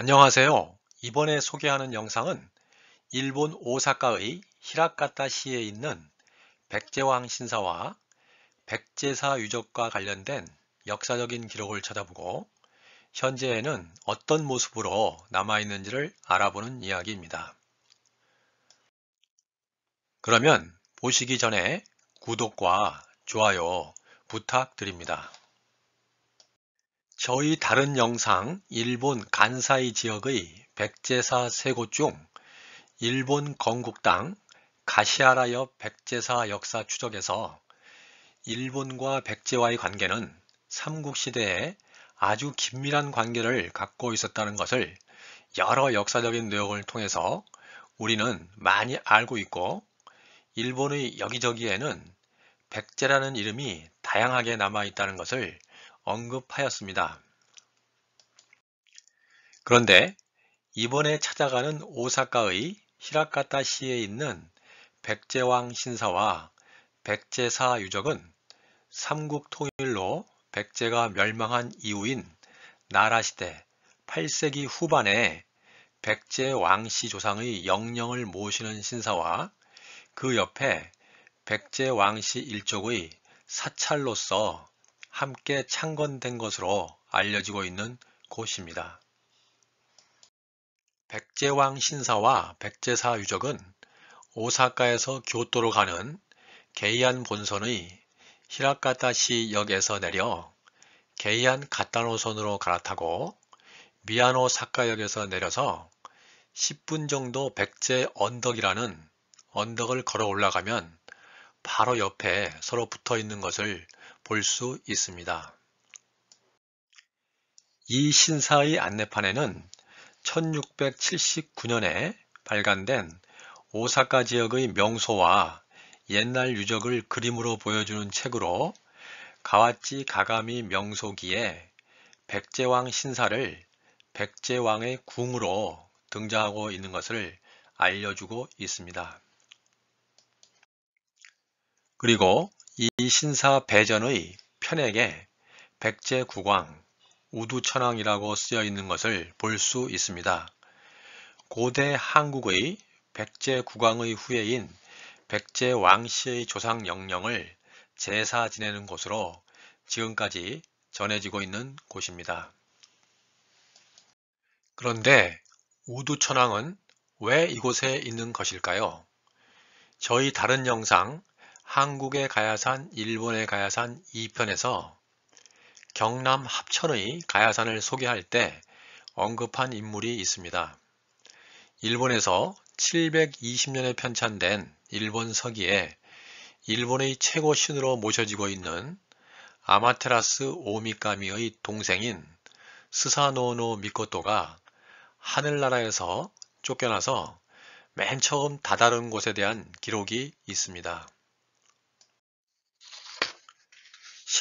안녕하세요. 이번에 소개하는 영상은 일본 오사카의 히라카타시에 있는 백제왕 신사와 백제사 유적과 관련된 역사적인 기록을 찾아보고 현재에는 어떤 모습으로 남아있는지를 알아보는 이야기입니다. 그러면 보시기 전에 구독과 좋아요 부탁드립니다. 저희 다른 영상 일본 간사이 지역의 백제사 세 곳 중 일본 건국당 가시아라 역 백제사 역사 추적에서 일본과 백제와의 관계는 삼국시대에 아주 긴밀한 관계를 갖고 있었다는 것을 여러 역사적인 내용을 통해서 우리는 많이 알고 있고 일본의 여기저기에는 백제라는 이름이 다양하게 남아 있다는 것을 언급하였습니다. 그런데 이번에 찾아가는 오사카의 히라카타시에 있는 백제왕 신사와 백제사 유적은 삼국 통일로 백제가 멸망한 이후인 나라시대 8세기 후반에 백제 왕씨 조상의 영령을 모시는 신사와 그 옆에 백제 왕씨 일족의 사찰로서 함께 창건된 것으로 알려지고 있는 곳입니다. 백제왕 신사와 백제사 유적은 오사카에서 교토로 가는 게이안 본선의 히라카타시 역에서 내려 게이안 가타노선으로 갈아타고 미아노 사카역에서 내려서 10분 정도 백제 언덕이라는 언덕을 걸어 올라가면 바로 옆에 서로 붙어 있는 것을 볼 수 있습니다. 이 신사의 안내판에는 1679년에 발간된 오사카 지역의 명소와 옛날 유적을 그림으로 보여주는 책으로 가와찌 가가미 명소기에 백제왕 신사를 백제왕의 궁으로 등장하고 있는 것을 알려주고 있습니다. 그리고 이 신사 배전의 편액에 백제국왕, 우두천왕이라고 쓰여 있는 것을 볼 수 있습니다. 고대 한국의 백제국왕의 후예인 백제왕씨의 조상 영령을 제사 지내는 곳으로 지금까지 전해지고 있는 곳입니다. 그런데 우두천왕은 왜 이곳에 있는 것일까요? 저희 다른 영상 한국의 가야산, 일본의 가야산 2편에서 경남 합천의 가야산을 소개할 때 언급한 인물이 있습니다. 일본에서 720년에 편찬된 일본 서기에 일본의 최고 신으로 모셔지고 있는 아마테라스 오미카미의 동생인 스사노노 미코토가 하늘나라에서 쫓겨나서 맨 처음 다다른 곳에 대한 기록이 있습니다.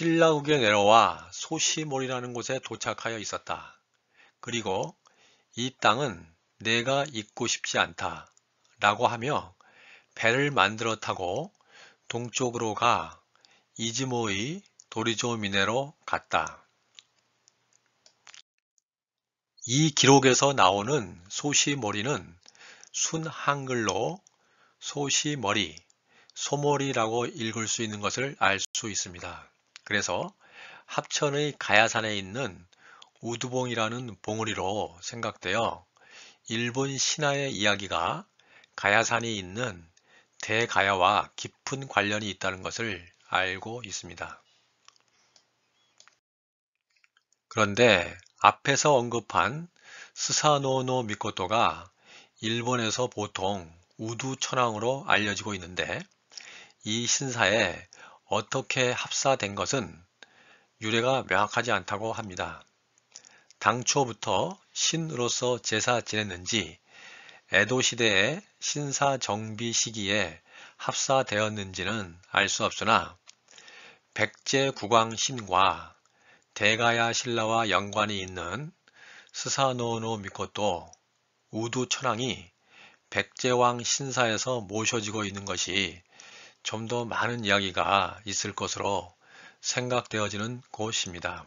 신라국에 내려와 소시몰이라는 곳에 도착하여 있었다. 그리고 이 땅은 내가 있고 싶지 않다 라고 하며 배를 만들어 타고 동쪽으로 가이지모의 도리조 미네로 갔다. 이 기록에서 나오는 소시머리는 순 한글로 소시머리, 소머리라고 읽을 수 있는 것을 알 수 있습니다. 그래서 합천의 가야산에 있는 우두봉이라는 봉우리로 생각되어 일본 신화의 이야기가 가야산이 있는 대가야와 깊은 관련이 있다는 것을 알고 있습니다. 그런데 앞에서 언급한 스사노노 미코토가 일본에서 보통 우두천왕으로 알려지고 있는데 이 신사에 어떻게 합사된 것은 유래가 명확하지 않다고 합니다. 당초부터 신으로서 제사 지냈는지 에도 시대의 신사 정비 시기에 합사되었는지는 알 수 없으나 백제 국왕 신과 대가야 신라와 연관이 있는 스사노노 미코또 우두 천왕이 백제왕 신사에서 모셔지고 있는 것이 좀더 많은 이야기가 있을 것으로 생각되어지는 곳입니다.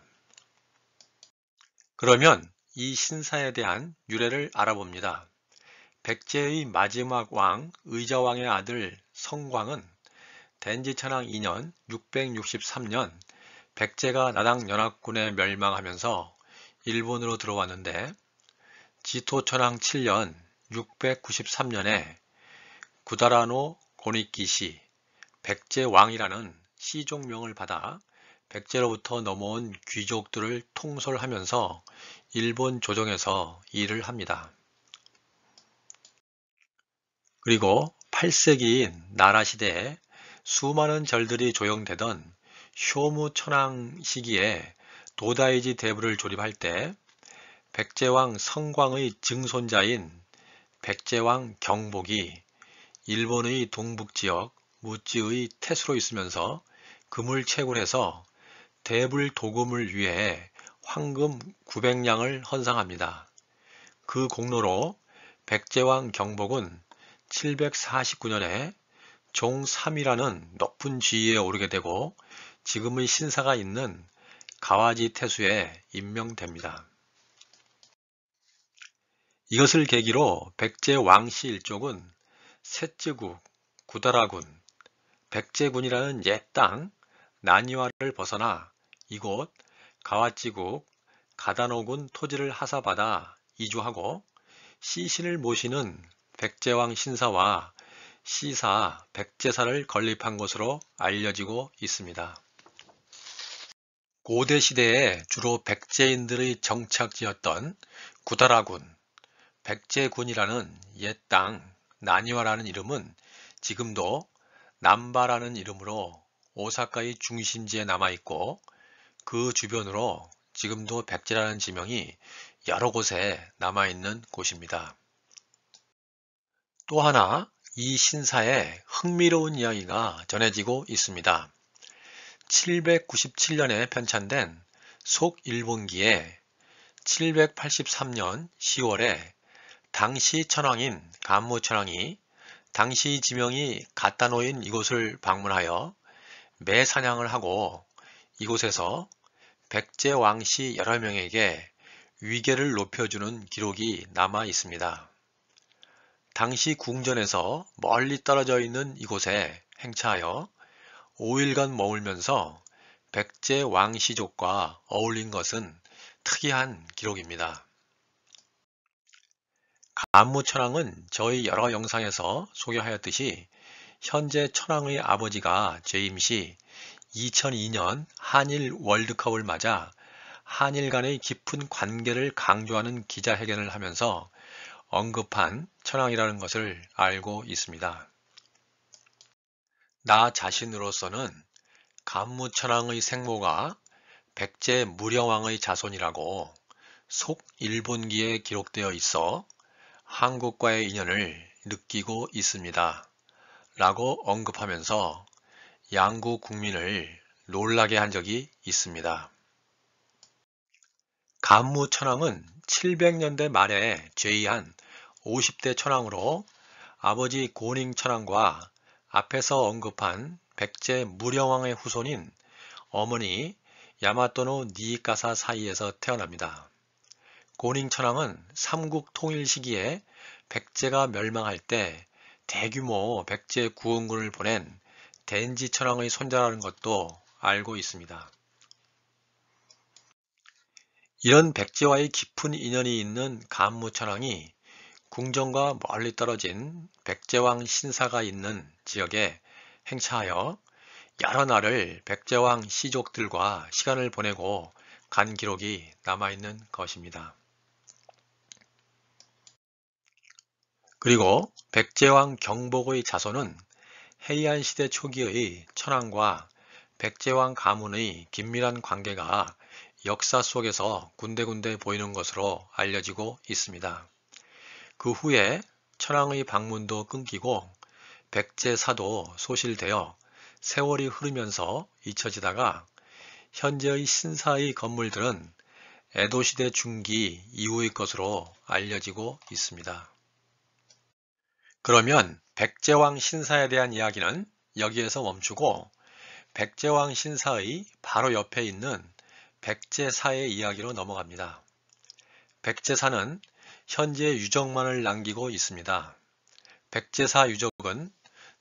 그러면 이 신사에 대한 유래를 알아봅니다. 백제의 마지막 왕 의자왕의 아들 성광은 된지천왕 2년 663년 백제가 나당연합군에 멸망하면서 일본으로 들어왔는데 지토천왕 7년 693년에 구다라노 고니키시 백제왕이라는 시종명을 받아 백제로부터 넘어온 귀족들을 통솔하면서 일본 조정에서 일을 합니다. 그리고 8세기인 나라 시대에 수많은 절들이 조형되던 쇼무천왕 시기에 도다이지 대부를 조립할 때 백제왕 성광의 증손자인 백제왕 경복이 일본의 동북지역 무지의 태수로 있으면서 금을 채굴해서 대불 도금을 위해 황금 900량을 헌상합니다. 그 공로로 백제왕 경복은 749년에 종삼이라는 높은 지위에 오르게 되고 지금의 신사가 있는 가와지 태수에 임명됩니다. 이것을 계기로 백제 왕씨 일족은 셋즈국, 구다라군, 백제군이라는 옛땅 난이와를 벗어나 이곳 가와지국 가다노군 토지를 하사받아 이주하고 시신을 모시는 백제왕 신사와 시사 백제사를 건립한 것으로 알려지고 있습니다. 고대 시대에 주로 백제인들의 정착지였던 구다라군, 백제군이라는 옛땅 나니와라는 이름은 지금도 남바라는 이름으로 오사카의 중심지에 남아있고 그 주변으로 지금도 백제라는 지명이 여러 곳에 남아있는 곳입니다. 또 하나 이 신사에 흥미로운 이야기가 전해지고 있습니다. 797년에 편찬된 속일본기에 783년 10월에 당시 천황인 간무천황이 당시 지명이 갓다노인 이곳을 방문하여 매사냥을 하고 이곳에서 백제왕씨 여러 명에게 위계를 높여주는 기록이 남아 있습니다. 당시 궁전에서 멀리 떨어져 있는 이곳에 행차하여 5일간 머물면서 백제 왕시족과 어울린 것은 특이한 기록입니다. 반무 천왕은 저희 여러 영상에서 소개하였듯이 현재 천왕의 아버지가 재임 시 2002년 한일 월드컵을 맞아 한일 간의 깊은 관계를 강조하는 기자회견을 하면서 언급한 천왕이라는 것을 알고 있습니다. 나 자신으로서는 간무천왕의 생모가 백제 무령왕의 자손이라고 속일본기에 기록되어 있어 한국과의 인연을 느끼고 있습니다. 라고 언급하면서 양구 국민을 놀라게 한 적이 있습니다. 간무 천왕은 700년대 말에 제의한 50대 천왕으로 아버지 고닝 천왕과 앞에서 언급한 백제 무령왕의 후손인 어머니 야마토노 니이카사 사이에서 태어납니다. 고닝천황은 삼국 통일 시기에 백제가 멸망할 때 대규모 백제 구원군을 보낸 덴지 천황의 손자라는 것도 알고 있습니다. 이런 백제와의 깊은 인연이 있는 간무천황이 궁정과 멀리 떨어진 백제왕 신사가 있는 지역에 행차하여 여러 날을 백제왕 시족들과 시간을 보내고 간 기록이 남아있는 것입니다. 그리고 백제왕 경복의 자손은 헤이안시대 초기의 천황과 백제왕 가문의 긴밀한 관계가 역사 속에서 군데군데 보이는 것으로 알려지고 있습니다. 그 후에 천황의 방문도 끊기고 백제사도 소실되어 세월이 흐르면서 잊혀지다가 현재의 신사의 건물들은 에도시대 중기 이후의 것으로 알려지고 있습니다. 그러면 백제왕 신사에 대한 이야기는 여기에서 멈추고 백제왕 신사의 바로 옆에 있는 백제사의 이야기로 넘어갑니다. 백제사는 현재 유적만을 남기고 있습니다. 백제사 유적은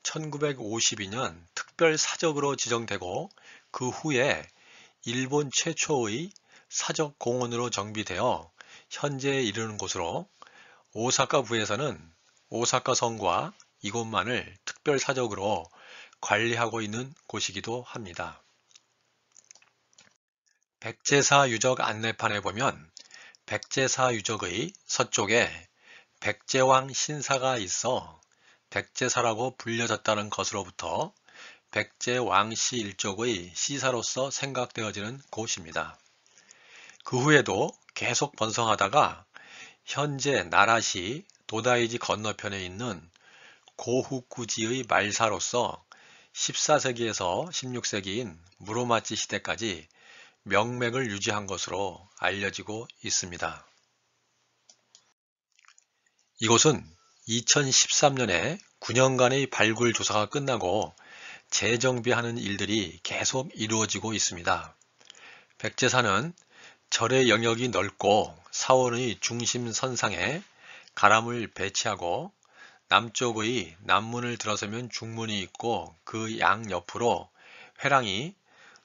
1952년 특별사적으로 지정되고 그 후에 일본 최초의 사적 공원으로 정비되어 현재에 이르는 곳으로 오사카부에서는 오사카 성과 이곳만을 특별 사적으로 관리하고 있는 곳이기도 합니다. 백제사 유적 안내판에 보면 백제사 유적의 서쪽에 백제왕 신사가 있어 백제사라고 불려졌다는 것으로부터 백제왕씨 일족의 시사로서 생각되어지는 곳입니다. 그 후에도 계속 번성하다가 현재 나라시 도다이지 건너편에 있는 고후쿠지의 말사로서 14세기에서 16세기인 무로마치 시대까지 명맥을 유지한 것으로 알려지고 있습니다. 이곳은 2013년에 9년간의 발굴 조사가 끝나고 재정비하는 일들이 계속 이루어지고 있습니다. 백제산은 절의 영역이 넓고 사원의 중심 선상에 가람을 배치하고 남쪽의 남문을 들어서면 중문이 있고 그 양옆으로 회랑이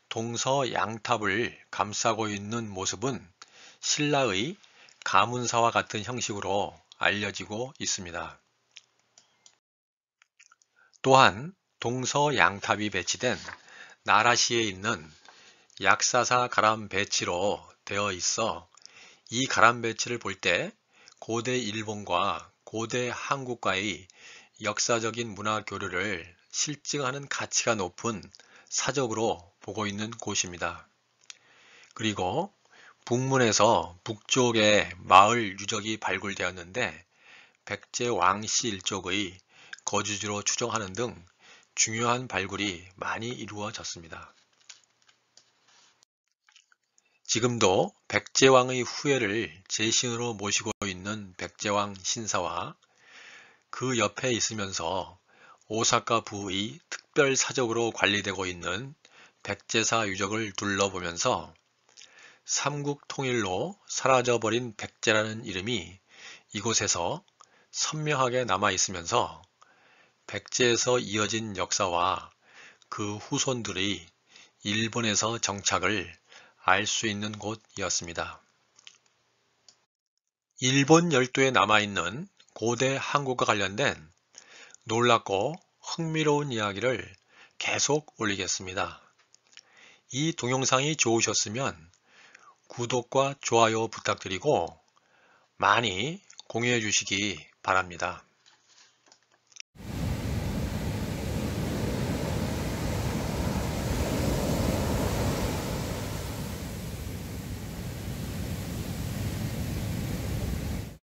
동서 양탑을 감싸고 있는 모습은 신라의 가문사와 같은 형식으로 알려지고 있습니다. 또한 동서 양탑이 배치된 나라시에 있는 약사사 가람 배치로 되어 있어 이 가람 배치를 볼때 고대 일본과 고대 한국과의 역사적인 문화 교류를 실증하는 가치가 높은 사적으로 보고 있는 곳입니다. 그리고 북문에서 북쪽에 마을 유적이 발굴되었는데 백제 왕씨 일족의 거주지로 추정하는 등 중요한 발굴이 많이 이루어졌습니다. 지금도 백제왕의 후예를 제신으로 모시고 있는 백제왕 신사와 그 옆에 있으면서 오사카 부의 특별 사적으로 관리되고 있는 백제사 유적을 둘러보면서 삼국 통일로 사라져버린 백제라는 이름이 이곳에서 선명하게 남아 있으면서 백제에서 이어진 역사와 그 후손들이 일본에서 정착을 알수 있는 곳이었습니다. 일본 열도에 남아있는 고대 한국과 관련된 놀랍고 흥미로운 이야기를 계속 올리겠습니다. 이 동영상이 좋으셨으면 구독과 좋아요 부탁드리고 많이 공유해 주시기 바랍니다.